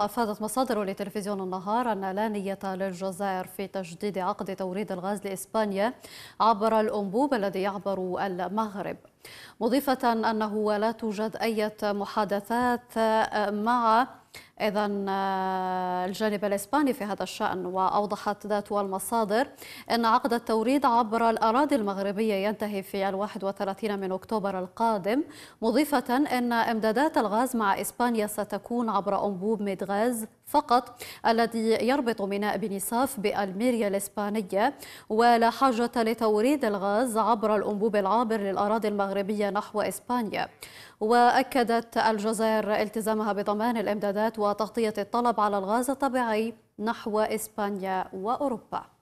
أفادت مصادر لتلفزيون النهار أن لا نية للجزائر في تجديد عقد توريد الغاز لإسبانيا عبر الأنبوب الذي يعبر المغرب مضيفة أنه لا توجد أي محادثات مع إذا آه، الجانب الاسباني في هذا الشان واوضحت ذات المصادر ان عقد التوريد عبر الاراضي المغربيه ينتهي في الواحد 31 من اكتوبر القادم مضيفه ان امدادات الغاز مع اسبانيا ستكون عبر انبوب ميدغاز فقط الذي يربط ميناء بنصاف بالميريا الاسبانيه ولا حاجه لتوريد الغاز عبر الانبوب العابر للاراضي المغربيه نحو اسبانيا واكدت الجزائر التزامها بضمان الامدادات الواردات وتغطية الطلب على الغاز الطبيعي نحو إسبانيا وأوروبا